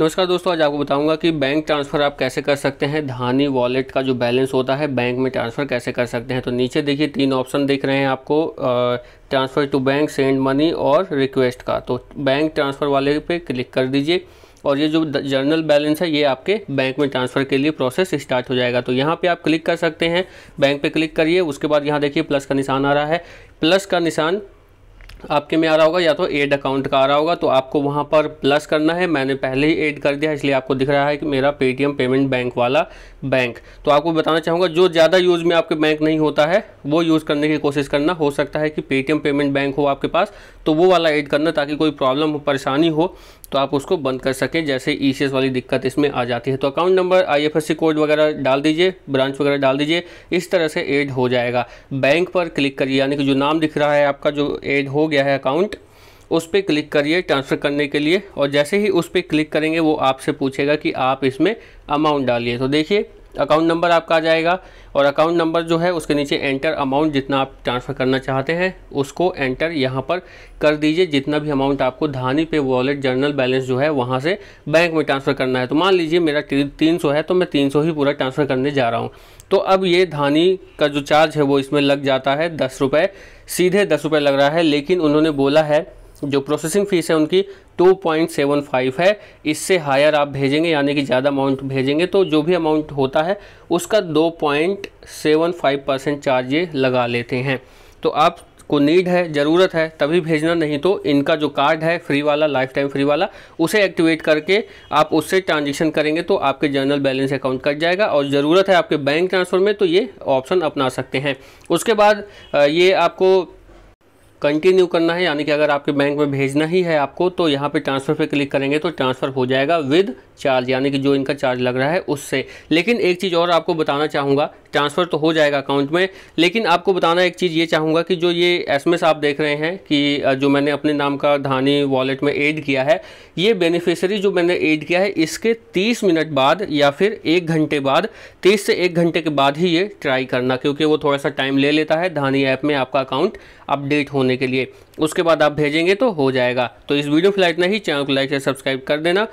नमस्कार दोस्तों आज आपको बताऊंगा कि बैंक ट्रांसफ़र आप कैसे कर सकते हैं धानी वॉलेट का जो बैलेंस होता है बैंक में ट्रांसफ़र कैसे कर सकते हैं तो नीचे देखिए तीन ऑप्शन दिख रहे हैं आपको transfer to bank send money और रिक्वेस्ट का तो बैंक ट्रांसफ़र वाले पे क्लिक कर दीजिए और ये जो जर्नल बैलेंस है ये आपके बैंक में ट्रांसफ़र के लिए प्रोसेस स्टार्ट हो जाएगा तो यहाँ पे आप क्लिक कर सकते हैं बैंक पे क्लिक करिए उसके बाद यहाँ देखिए प्लस का निशान आ रहा है प्लस का निशान आपके में आ रहा होगा या तो एड अकाउंट का आ रहा होगा तो आपको वहाँ पर प्लस करना है मैंने पहले ही एड कर दिया इसलिए आपको दिख रहा है कि मेरा पेटीएम पेमेंट बैंक वाला बैंक तो आपको बताना चाहूँगा जो ज़्यादा यूज़ में आपके बैंक नहीं होता है वो यूज़ करने की कोशिश करना हो सकता है कि पेटीएम पेमेंट बैंक हो आपके पास तो वो वाला एड करना ताकि कोई प्रॉब्लम हो परेशानी हो तो आप उसको बंद कर सकें जैसे ई e वाली दिक्कत इसमें आ जाती है तो अकाउंट नंबर आई कोड वगैरह डाल दीजिए ब्रांच वगैरह डाल दीजिए इस तरह से एड हो जाएगा बैंक पर क्लिक करिए यानी कि जो नाम दिख रहा है आपका जो एड हो गया है अकाउंट उस पर क्लिक करिए ट्रांसफ़र करने के लिए और जैसे ही उस पर क्लिक करेंगे वो आपसे पूछेगा कि आप इसमें अमाउंट डालिए तो देखिए अकाउंट नंबर आपका आ जाएगा और अकाउंट नंबर जो है उसके नीचे एंटर अमाउंट जितना आप ट्रांसफ़र करना चाहते हैं उसको एंटर यहाँ पर कर दीजिए जितना भी अमाउंट आपको धानी पे वॉलेट जर्नल बैलेंस जो है वहाँ से बैंक में ट्रांसफ़र करना है तो मान लीजिए मेरा तीन सौ है तो मैं तीन सौ ही पूरा ट्रांसफ़र करने जा रहा हूँ तो अब ये धानी का जो चार्ज है वो इसमें लग जाता है दस रुपये सीधे दस रुपये लग रहा है लेकिन उन्होंने बोला है जो प्रोसेसिंग फ़ीस है उनकी 2.75 है इससे हायर आप भेजेंगे यानी कि ज़्यादा अमाउंट भेजेंगे तो जो भी अमाउंट होता है उसका 2.75 परसेंट चार्ज ये लगा लेते हैं तो आप को नीड है ज़रूरत है तभी भेजना नहीं तो इनका जो कार्ड है फ्री वाला लाइफ टाइम फ्री वाला उसे एक्टिवेट करके आप उससे ट्रांजेक्शन करेंगे तो आपके जनरल बैलेंस अकाउंट कट जाएगा और ज़रूरत है आपके बैंक ट्रांसफ़र में तो ये ऑप्शन अपना सकते हैं उसके बाद ये आपको कंटिन्यू करना है यानी कि अगर आपके बैंक में भेजना ही है आपको तो यहाँ पे ट्रांसफ़र पे क्लिक करेंगे तो ट्रांसफ़र हो जाएगा विद चार्ज यानी कि जो इनका चार्ज लग रहा है उससे लेकिन एक चीज़ और आपको बताना चाहूँगा ट्रांसफ़र तो हो जाएगा अकाउंट में लेकिन आपको बताना एक चीज़ ये चाहूँगा कि जो ये एस आप देख रहे हैं कि जो मैंने अपने नाम का धानी वॉलेट में ऐड किया है ये बेनिफिशरी जो मैंने ऐड किया है इसके तीस मिनट बाद या फिर एक घंटे बाद तीस से एक घंटे के बाद ही ये ट्राई करना क्योंकि वो थोड़ा सा टाइम ले लेता है धानी ऐप में आपका अकाउंट अपडेट होने करने के लिए उसके बाद आप भेजेंगे तो हो जाएगा तो इस वीडियो को लाइक ही चैनल को लाइक से सब्सक्राइब कर देना